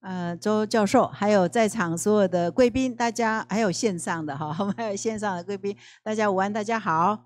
呃，周教授，还有在场所有的贵宾，大家还有线上的哈，我们还有线上的贵宾，大家午安，大家好。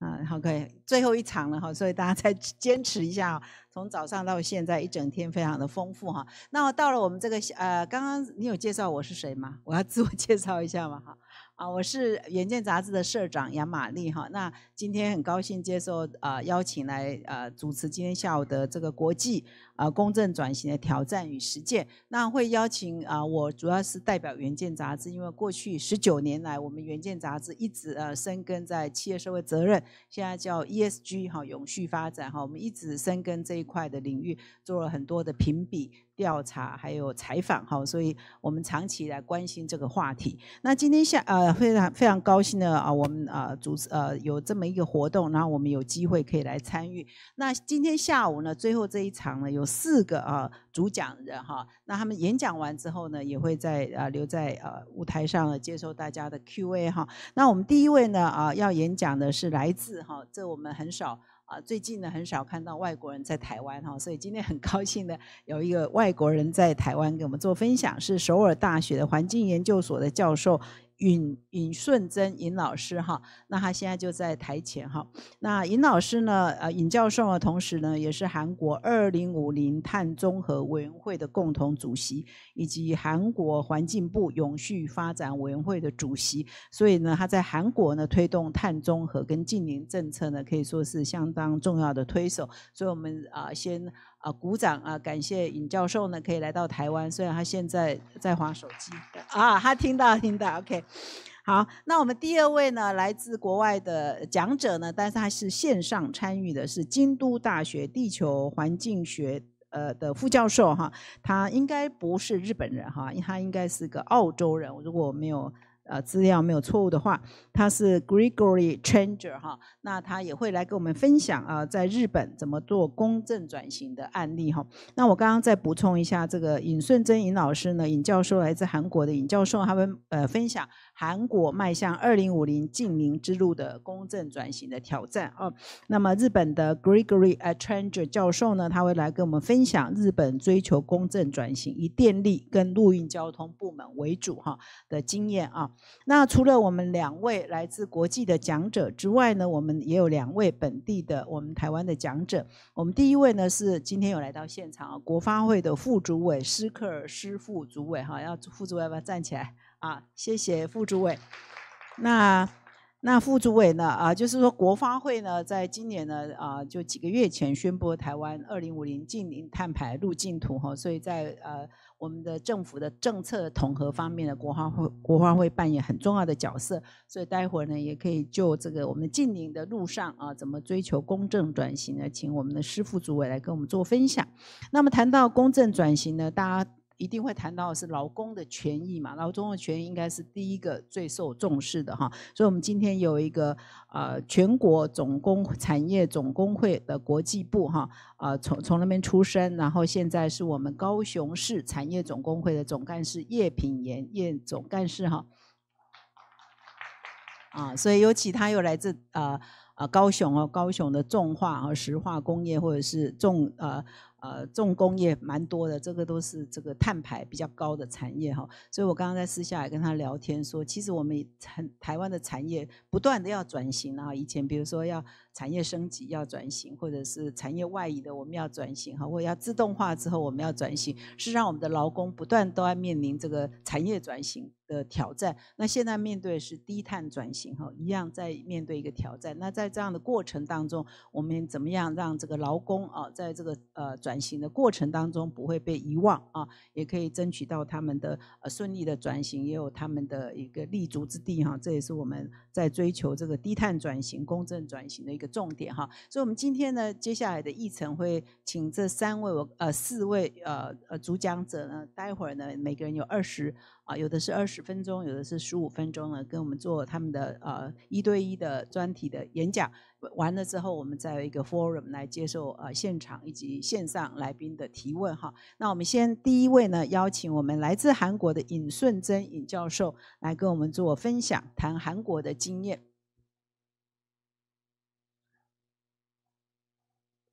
啊，OK，最后一场了哈，所以大家再坚持一下，从早上到现在一整天非常的丰富哈。那到了我们这个呃，刚刚你有介绍我是谁吗？我要自我 介绍一下嘛哈。啊，我是《远见》杂志的社长杨玛丽哈。那今天很高兴接受呃邀请来呃主持今天下午的这个国际。啊，公正转型的挑战与实践，那会邀请啊，我主要是代表《原件杂志，因为过去十九年来，我们《原件杂志一直呃深耕在企业社会责任，现在叫 ESG 哈，永续发展哈，我们一直深耕这一块的领域，做了很多的评比、调查，还有采访哈，所以我们长期来关心这个话题。那今天下呃非常非常高兴的啊，我们啊主持呃有这么一个活动，然后我们有机会可以来参与。那今天下午呢，最后这一场呢有。四个啊，主讲人哈，那他们演讲完之后呢，也会在啊留在呃舞台上接受大家的 Q&A 哈。那我们第一位呢啊要演讲的是来自哈，这我们很少啊，最近呢很少看到外国人在台湾哈，所以今天很高兴的有一个外国人在台湾给我们做分享，是首尔大学的环境研究所的教授。尹尹顺珍尹老师哈，那他现在就在台前哈。那尹老师呢，呃，尹教授啊，同时呢，也是韩国二零五零碳综合委员会的共同主席，以及韩国环境部永续发展委员会的主席。所以呢，他在韩国呢推动碳综合跟近零政策呢，可以说是相当重要的推手。所以，我们啊先。啊，鼓掌啊！感谢尹教授呢，可以来到台湾。虽然他现在在划手机，啊，他听到听到，OK。好，那我们第二位呢，来自国外的讲者呢，但是他是线上参与的，是京都大学地球环境学呃的副教授哈。他应该不是日本人哈，他应该是个澳洲人，如果没有。呃，资料没有错误的话，他是 Gregory Changer 哈，那他也会来跟我们分享啊，在日本怎么做公正转型的案例哈。那我刚刚再补充一下，这个尹顺珍尹老师呢，尹教授来自韩国的尹教授，他们呃分享。韩国迈向二零五零近零之路的公正转型的挑战哦。那么日本的 Gregory a t r a n g e r 教授呢，他会来跟我们分享日本追求公正转型，以电力跟陆运交通部门为主哈的经验啊。那除了我们两位来自国际的讲者之外呢，我们也有两位本地的，我们台湾的讲者。我们第一位呢是今天有来到现场啊，国发会的副主委施克尔施副主委哈，要副主委要不要站起来？啊，谢谢副主委。那那副主委呢？啊，就是说国发会呢，在今年呢，啊，就几个月前宣布台湾二零五零近零碳排路径图哈，所以在呃我们的政府的政策统合方面的国发会，国发会扮演很重要的角色。所以待会呢，也可以就这个我们近零的路上啊，怎么追求公正转型呢？请我们的师副主委来跟我们做分享。那么谈到公正转型呢，大家。一定会谈到的是劳工的权益嘛，劳工的权益应该是第一个最受重视的哈，所以我们今天有一个呃全国总工产业总工会的国际部哈，呃从从那边出身，然后现在是我们高雄市产业总工会的总干事叶品言叶总干事哈，啊，所以尤其他又来自呃啊，高雄哦，高雄的重化和石化工业或者是重呃。呃，重工业蛮多的，这个都是这个碳排比较高的产业哈，所以我刚刚在私下来跟他聊天，说其实我们台湾的产业不断的要转型啊，以前比如说要产业升级要转型，或者是产业外移的我们要转型哈，或要自动化之后我们要转型，是让我们的劳工不断都在面临这个产业转型的挑战，那现在面对是低碳转型哈，一样在面对一个挑战，那在这样的过程当中，我们怎么样让这个劳工啊，在这个呃。转型的过程当中不会被遗忘啊，也可以争取到他们的呃顺利的转型，也有他们的一个立足之地哈。这也是我们在追求这个低碳转型、公正转型的一个重点哈。所以，我们今天呢，接下来的议程会请这三位我呃四位呃呃主讲者呢，待会儿呢，每个人有二十。啊，有的是二十分钟，有的是十五分钟呢，跟我们做他们的呃一对一的专题的演讲。完了之后，我们再有一个 forum 来接受呃现场以及线上来宾的提问哈。那我们先第一位呢，邀请我们来自韩国的尹顺珍尹教授来跟我们做分享，谈韩国的经验。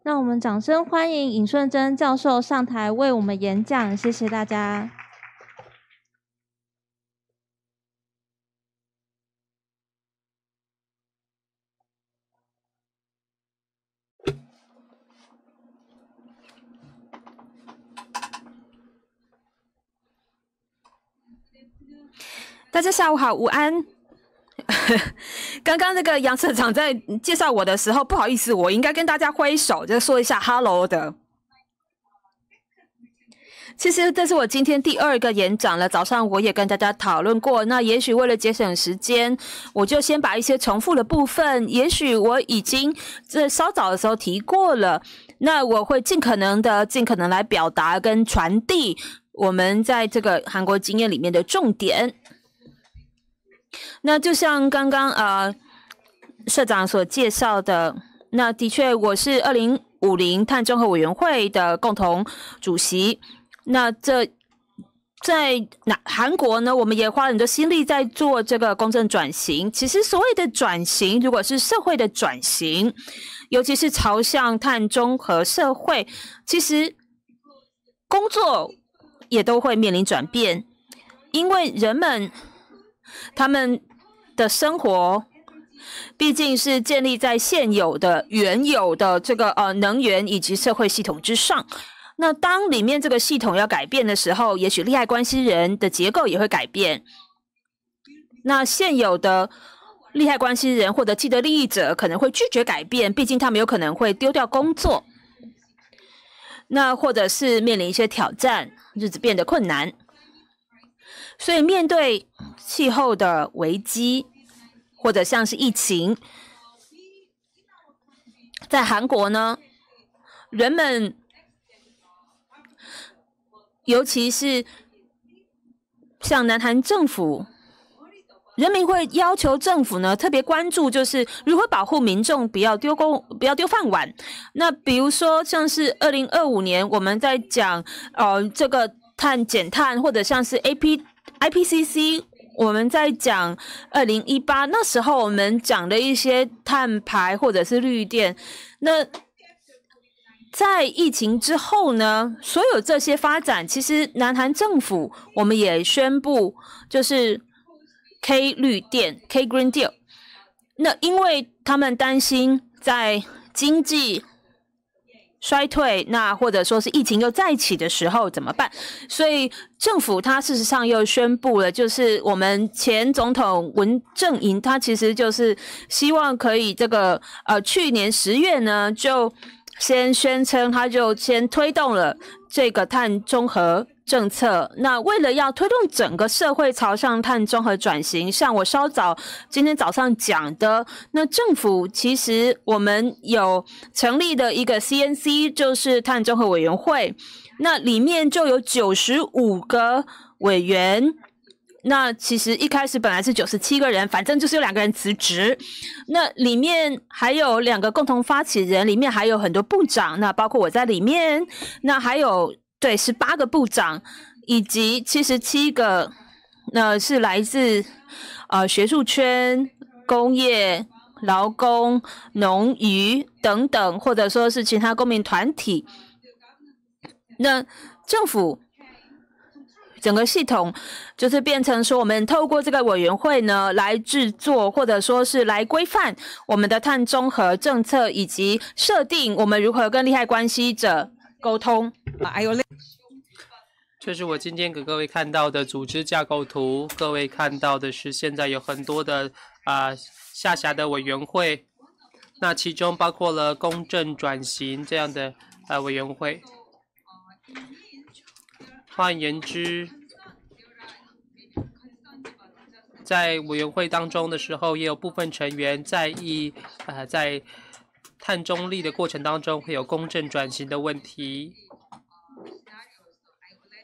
那我们掌声欢迎尹顺珍教授上台为我们演讲，谢谢大家。大家下午好，午安。刚刚那个杨社长在介绍我的时候，不好意思，我应该跟大家挥手，就说一下 hello 的。其实这是我今天第二个演讲了，早上我也跟大家讨论过。那也许为了节省时间，我就先把一些重复的部分，也许我已经在稍早的时候提过了。那我会尽可能的、尽可能来表达跟传递我们在这个韩国经验里面的重点。那就像刚刚呃，社长所介绍的，那的确我是二零五零碳中和委员会的共同主席。那这在南韩国呢，我们也花很多心力在做这个公正转型。其实所谓的转型，如果是社会的转型，尤其是朝向碳中和社会，其实工作也都会面临转变，因为人们。他们的生活毕竟是建立在现有的、原有的这个呃能源以及社会系统之上。那当里面这个系统要改变的时候，也许利害关系人的结构也会改变。那现有的利害关系人或者既得利益者可能会拒绝改变，毕竟他们有可能会丢掉工作，那或者是面临一些挑战，日子变得困难。所以，面对气候的危机，或者像是疫情，在韩国呢，人们，尤其是像南韩政府，人民会要求政府呢特别关注，就是如何保护民众不要丢工、不要丢饭碗。那比如说，像是二零二五年，我们在讲，呃，这个碳减碳，或者像是 A P。I P C C，我们在讲二零一八那时候，我们讲的一些碳排或者是绿电。那在疫情之后呢，所有这些发展，其实南韩政府我们也宣布，就是 K 绿电 K Green Deal。那因为他们担心在经济。衰退，那或者说是疫情又再起的时候怎么办？所以政府他事实上又宣布了，就是我们前总统文正寅，他其实就是希望可以这个呃，去年十月呢就先宣称，他就先推动了这个碳中和。政策，那为了要推动整个社会朝向碳中和转型，像我稍早今天早上讲的，那政府其实我们有成立的一个 CNC，就是碳中和委员会，那里面就有九十五个委员，那其实一开始本来是九十七个人，反正就是有两个人辞职，那里面还有两个共同发起人，里面还有很多部长，那包括我在里面，那还有。对，十八个部长，以及七十七个，那是来自啊学术圈、工业、劳工、农渔等等，或者说是其他公民团体。那政府整个系统，就是变成说，我们透过这个委员会呢，来制作或者说是来规范我们的碳中和政策，以及设定我们如何跟利害关系者。沟通。啊，还有那，这是我今天给各位看到的组织架构图。各位看到的是现在有很多的啊下辖的委员会，那其中包括了公正转型这样的呃委员会。换言之，在委员会当中的时候，也有部分成员在意啊在。碳中立的过程当中会有公正转型的问题。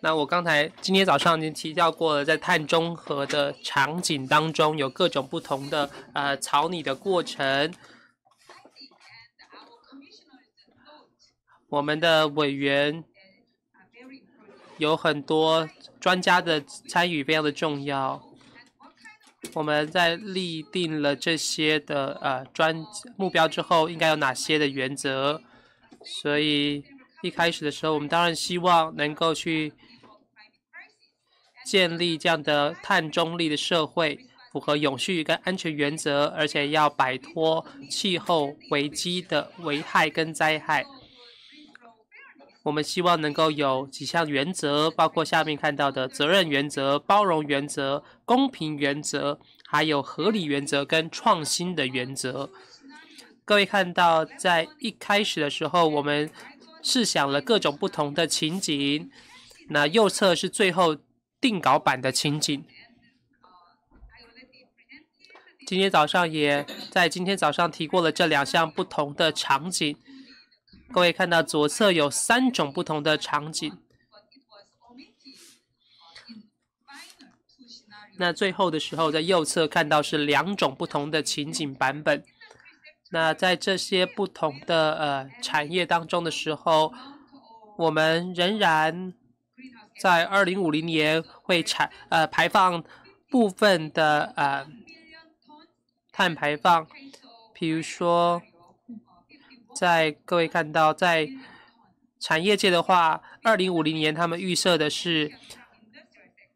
那我刚才今天早上已经提到过了，在碳中和的场景当中有各种不同的呃草拟的过程，我们的委员有很多专家的参与，非常的重要。我们在立定了这些的呃专目标之后，应该有哪些的原则？所以一开始的时候，我们当然希望能够去建立这样的碳中立的社会，符合永续跟安全原则，而且要摆脱气候危机的危害跟灾害。我们希望能够有几项原则，包括下面看到的责任原则、包容原则、公平原则，还有合理原则跟创新的原则。各位看到，在一开始的时候，我们试想了各种不同的情景，那右侧是最后定稿版的情景。今天早上也在今天早上提过了这两项不同的场景。各位看到左侧有三种不同的场景，那最后的时候在右侧看到是两种不同的情景版本。那在这些不同的呃产业当中的时候，我们仍然在二零五零年会产呃排放部分的呃碳排放，比如说。在各位看到，在产业界的话，二零五零年他们预设的是，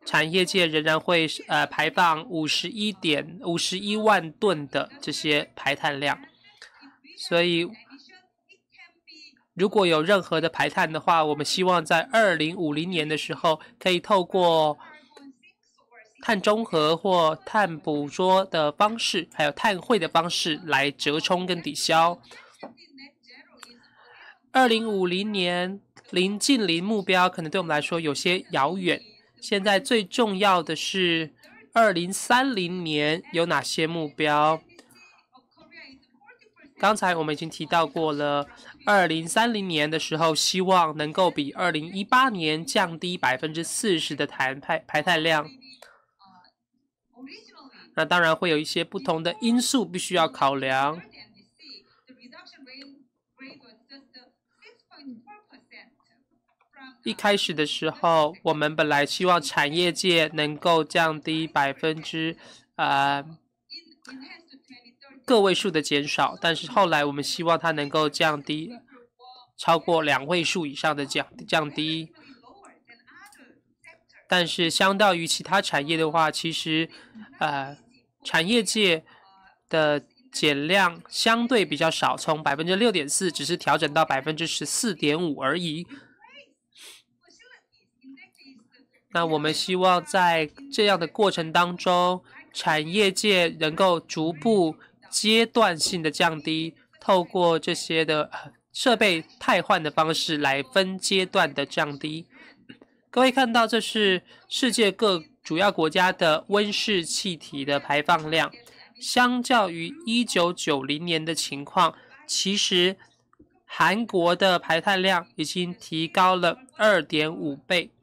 产业界仍然会呃排放五十一点五十一万吨的这些排碳量，所以如果有任何的排碳的话，我们希望在二零五零年的时候，可以透过碳中和或碳捕捉的方式，还有碳汇的方式来折冲跟抵消。二零五零年临近零目标可能对我们来说有些遥远，现在最重要的是二零三零年有哪些目标？刚才我们已经提到过了，二零三零年的时候希望能够比二零一八年降低百分之四十的碳排排碳量，那当然会有一些不同的因素必须要考量。一开始的时候，我们本来希望产业界能够降低百分之，呃，个位数的减少，但是后来我们希望它能够降低超过两位数以上的降降低。但是，相较于其他产业的话，其实，呃，产业界的减量相对比较少，从百分之六点四，只是调整到百分之十四点五而已。那我们希望在这样的过程当中，产业界能够逐步、阶段性的降低，透过这些的设备汰换的方式来分阶段的降低。各位看到，这是世界各主要国家的温室气体的排放量，相较于一九九零年的情况，其实韩国的排碳量已经提高了二点五倍。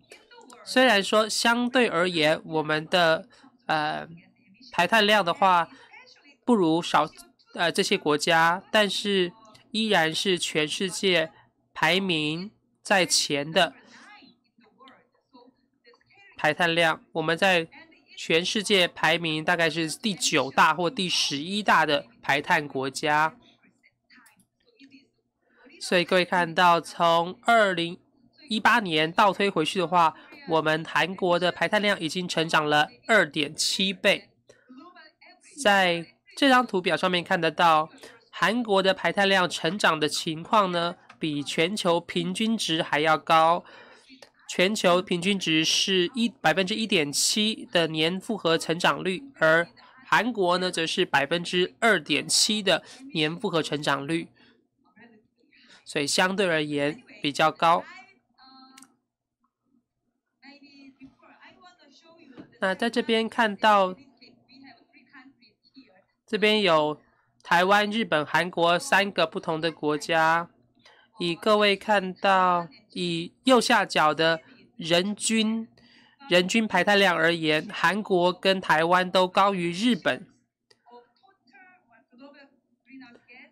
虽然说相对而言，我们的呃，排碳量的话不如少呃这些国家，但是依然是全世界排名在前的排碳量。我们在全世界排名大概是第九大或第十一大的排碳国家。所以各位看到，从二零一八年倒推回去的话。我们韩国的排碳量已经成长了二点七倍，在这张图表上面看得到，韩国的排碳量成长的情况呢，比全球平均值还要高。全球平均值是一百分之一点七的年复合成长率，而韩国呢则是百分之二点七的年复合成长率，所以相对而言比较高。那在这边看到，这边有台湾、日本、韩国三个不同的国家。以各位看到，以右下角的人均人均排碳量而言，韩国跟台湾都高于日本。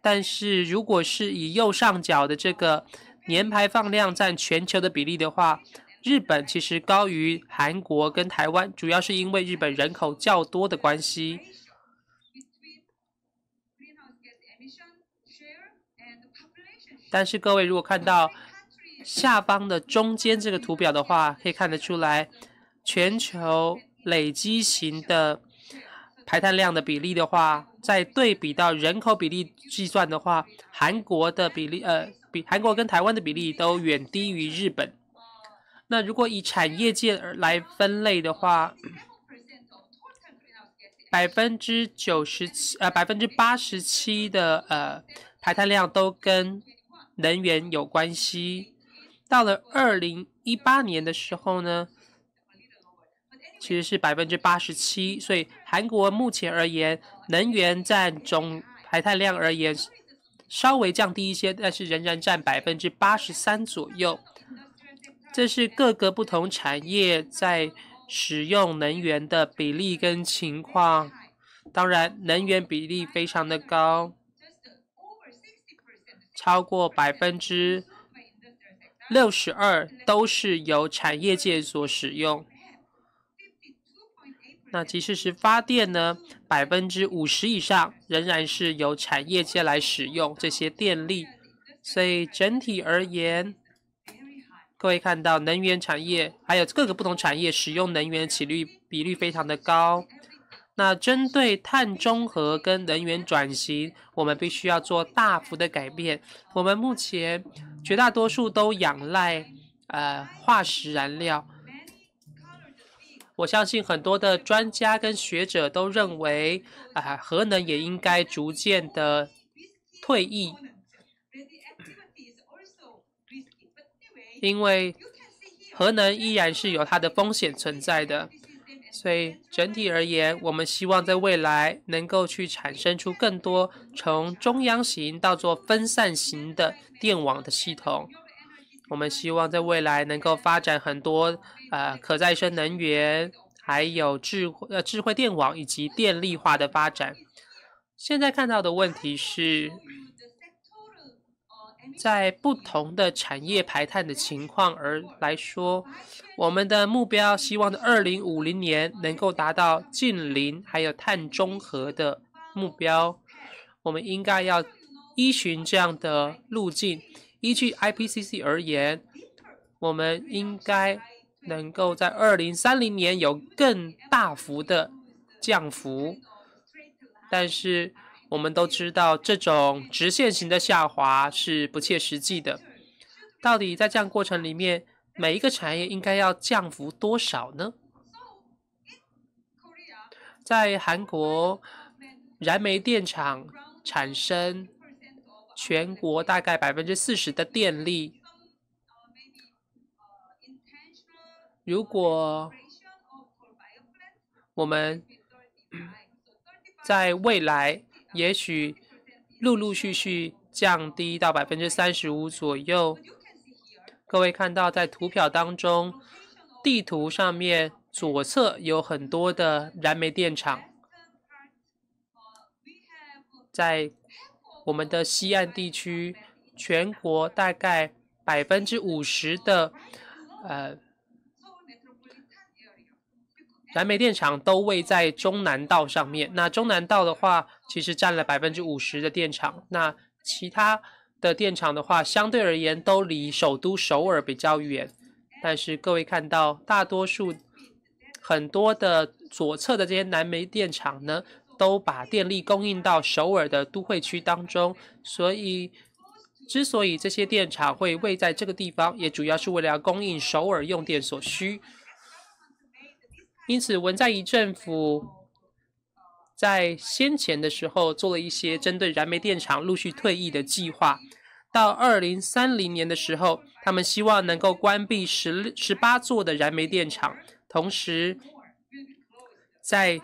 但是如果是以右上角的这个年排放量占全球的比例的话，日本其实高于韩国跟台湾，主要是因为日本人口较多的关系。但是各位如果看到下方的中间这个图表的话，可以看得出来，全球累积型的排碳量的比例的话，在对比到人口比例计算的话，韩国的比例呃，比韩国跟台湾的比例都远低于日本。那如果以产业界来分类的话，百分之九十七，呃，百分之八十七的呃排碳量都跟能源有关系。到了二零一八年的时候呢，其实是百分之八十七。所以韩国目前而言，能源占总排碳量而言稍微降低一些，但是仍然占百分之八十三左右。这是各个不同产业在使用能源的比例跟情况。当然，能源比例非常的高，超过百分之六十二都是由产业界所使用。那即使是发电呢，百分之五十以上仍然是由产业界来使用这些电力。所以整体而言，各位看到，能源产业还有各个不同产业使用能源起率比率非常的高。那针对碳中和跟能源转型，我们必须要做大幅的改变。我们目前绝大多数都仰赖呃化石燃料。我相信很多的专家跟学者都认为，啊，核能也应该逐渐的退役。因为核能依然是有它的风险存在的，所以整体而言，我们希望在未来能够去产生出更多从中央型到做分散型的电网的系统。我们希望在未来能够发展很多呃可再生能源，还有智呃智慧电网以及电力化的发展。现在看到的问题是。在不同的产业排碳的情况而来说，我们的目标希望在二零五零年能够达到近零还有碳中和的目标，我们应该要依循这样的路径。依据 IPCC 而言，我们应该能够在二零三零年有更大幅的降幅，但是。我们都知道，这种直线型的下滑是不切实际的。到底在这样过程里面，每一个产业应该要降幅多少呢？在韩国，燃煤电厂产生全国大概百分之四十的电力。如果我们在未来也许陆陆续续降低到百分之三十五左右。各位看到在图表当中，地图上面左侧有很多的燃煤电厂，在我们的西岸地区，全国大概百分之五十的呃。燃煤电厂都位在中南道上面。那中南道的话，其实占了百分之五十的电厂。那其他的电厂的话，相对而言都离首都首尔比较远。但是各位看到，大多数很多的左侧的这些燃煤电厂呢，都把电力供应到首尔的都会区当中。所以，之所以这些电厂会位在这个地方，也主要是为了要供应首尔用电所需。因此，文在寅政府在先前的时候做了一些针对燃煤电厂陆续退役的计划。到二零三零年的时候，他们希望能够关闭十十八座的燃煤电厂，同时在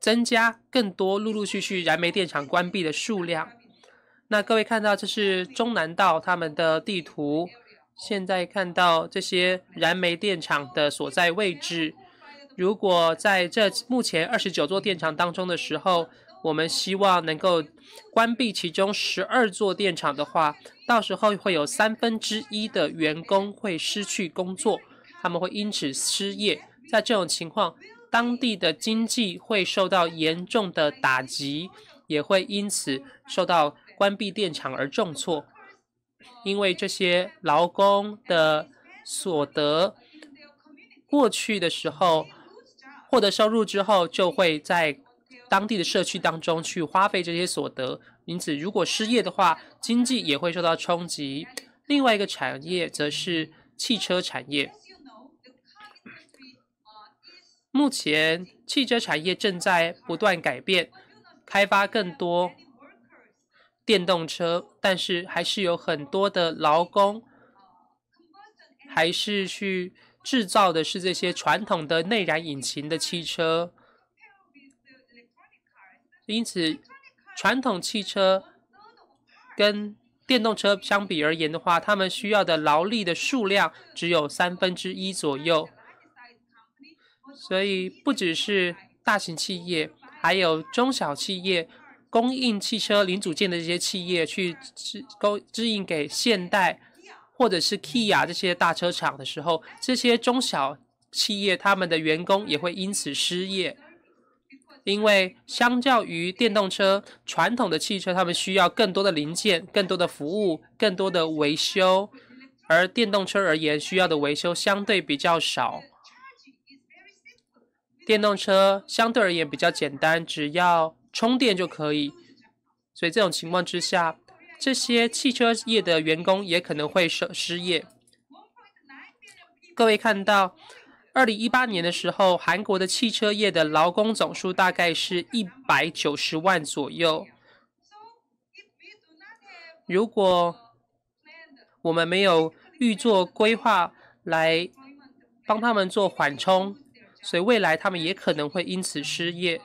增加更多陆陆续续燃煤电厂关闭的数量。那各位看到，这是中南道他们的地图，现在看到这些燃煤电厂的所在位置。如果在这目前二十九座电厂当中的时候，我们希望能够关闭其中十二座电厂的话，到时候会有三分之一的员工会失去工作，他们会因此失业。在这种情况，当地的经济会受到严重的打击，也会因此受到关闭电厂而重挫，因为这些劳工的所得过去的时候。获得收入之后，就会在当地的社区当中去花费这些所得。因此，如果失业的话，经济也会受到冲击。另外一个产业则是汽车产业。目前，汽车产业正在不断改变，开发更多电动车，但是还是有很多的劳工还是去。制造的是这些传统的内燃引擎的汽车，因此，传统汽车跟电动车相比而言的话，他们需要的劳力的数量只有三分之一左右。所以，不只是大型企业，还有中小企业，供应汽车零组件的这些企业去支供，供应给现代。或者是 Kia 这些大车厂的时候，这些中小企业他们的员工也会因此失业，因为相较于电动车，传统的汽车他们需要更多的零件、更多的服务、更多的维修，而电动车而言需要的维修相对比较少，电动车相对而言比较简单，只要充电就可以，所以这种情况之下。这些汽车业的员工也可能会失失业。各位看到，二零一八年的时候，韩国的汽车业的劳工总数大概是一百九十万左右。如果我们没有预做规划来帮他们做缓冲，所以未来他们也可能会因此失业。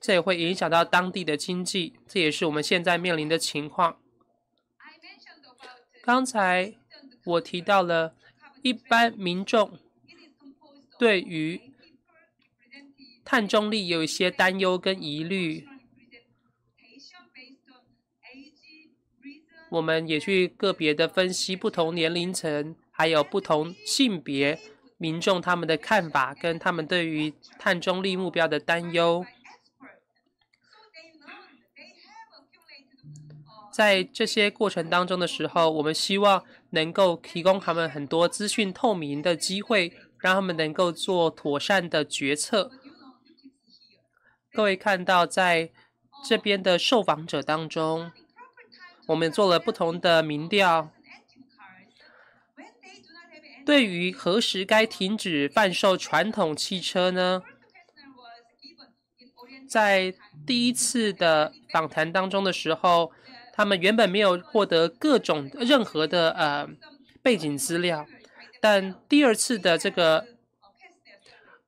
这也会影响到当地的经济，这也是我们现在面临的情况。刚才我提到了，一般民众对于碳中立有一些担忧跟疑虑。我们也去个别的分析不同年龄层还有不同性别民众他们的看法跟他们对于碳中立目标的担忧。在这些过程当中的时候，我们希望能够提供他们很多资讯透明的机会，让他们能够做妥善的决策。各位看到在这边的受访者当中，我们做了不同的民调，对于何时该停止贩售传统汽车呢？在第一次的访谈当中的时候。他们原本没有获得各种任何的呃背景资料，但第二次的这个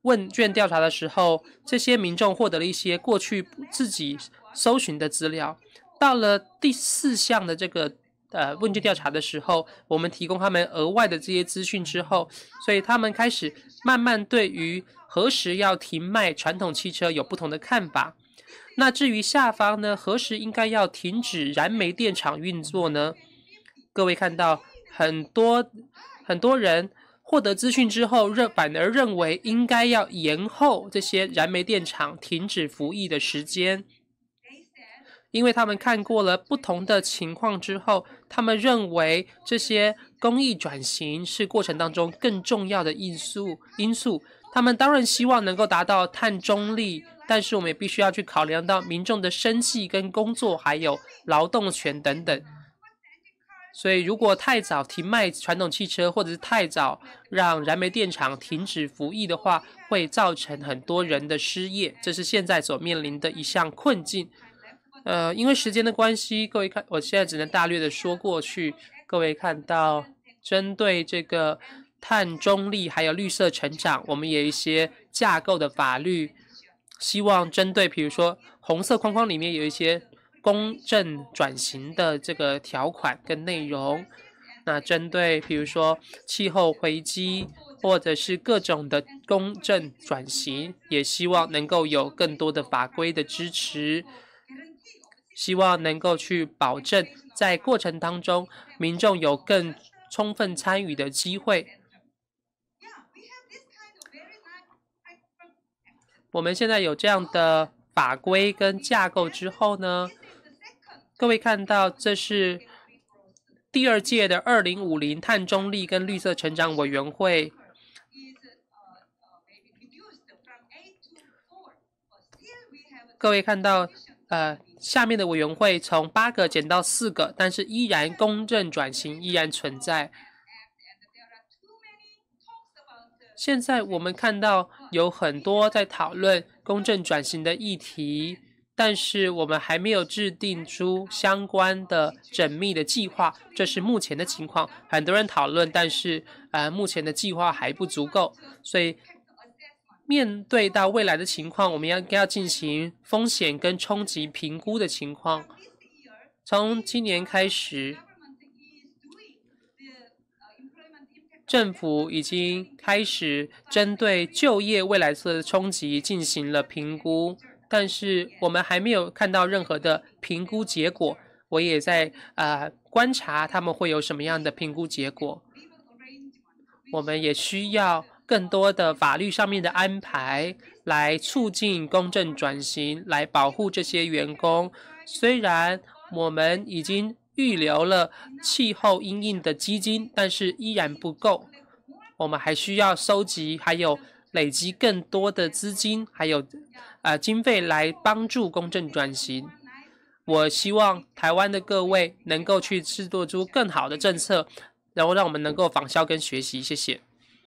问卷调查的时候，这些民众获得了一些过去自己搜寻的资料。到了第四项的这个呃问卷调查的时候，我们提供他们额外的这些资讯之后，所以他们开始慢慢对于何时要停卖传统汽车有不同的看法。那至于下方呢？何时应该要停止燃煤电厂运作呢？各位看到很多很多人获得资讯之后认，反而认为应该要延后这些燃煤电厂停止服役的时间，因为他们看过了不同的情况之后，他们认为这些工艺转型是过程当中更重要的因素因素。他们当然希望能够达到碳中立。但是我们也必须要去考量到民众的生计、跟工作，还有劳动权等等。所以，如果太早停卖传统汽车，或者是太早让燃煤电厂停止服役的话，会造成很多人的失业，这是现在所面临的一项困境。呃，因为时间的关系，各位看，我现在只能大略的说过去。各位看到，针对这个碳中立还有绿色成长，我们也有一些架构的法律。希望针对，比如说红色框框里面有一些公正转型的这个条款跟内容，那针对比如说气候回击或者是各种的公正转型，也希望能够有更多的法规的支持，希望能够去保证在过程当中民众有更充分参与的机会。我们现在有这样的法规跟架构之后呢，各位看到这是第二届的二零五零碳中立跟绿色成长委员会。各位看到，呃，下面的委员会从八个减到四个，但是依然公正转型依然存在。现在我们看到有很多在讨论公正转型的议题，但是我们还没有制定出相关的缜密的计划，这是目前的情况。很多人讨论，但是呃，目前的计划还不足够，所以面对到未来的情况，我们要要进行风险跟冲击评估的情况，从今年开始。政府已经开始针对就业未来的冲击进行了评估，但是我们还没有看到任何的评估结果。我也在啊观察他们会有什么样的评估结果。我们也需要更多的法律上面的安排来促进公正转型，来保护这些员工。虽然我们已经。预留了气候应用的基金，但是依然不够。我们还需要收集，还有累积更多的资金，还有啊经费来帮助公正转型。我希望台湾的各位能够去制作出更好的政策，然后让我们能够仿效跟学习。谢谢。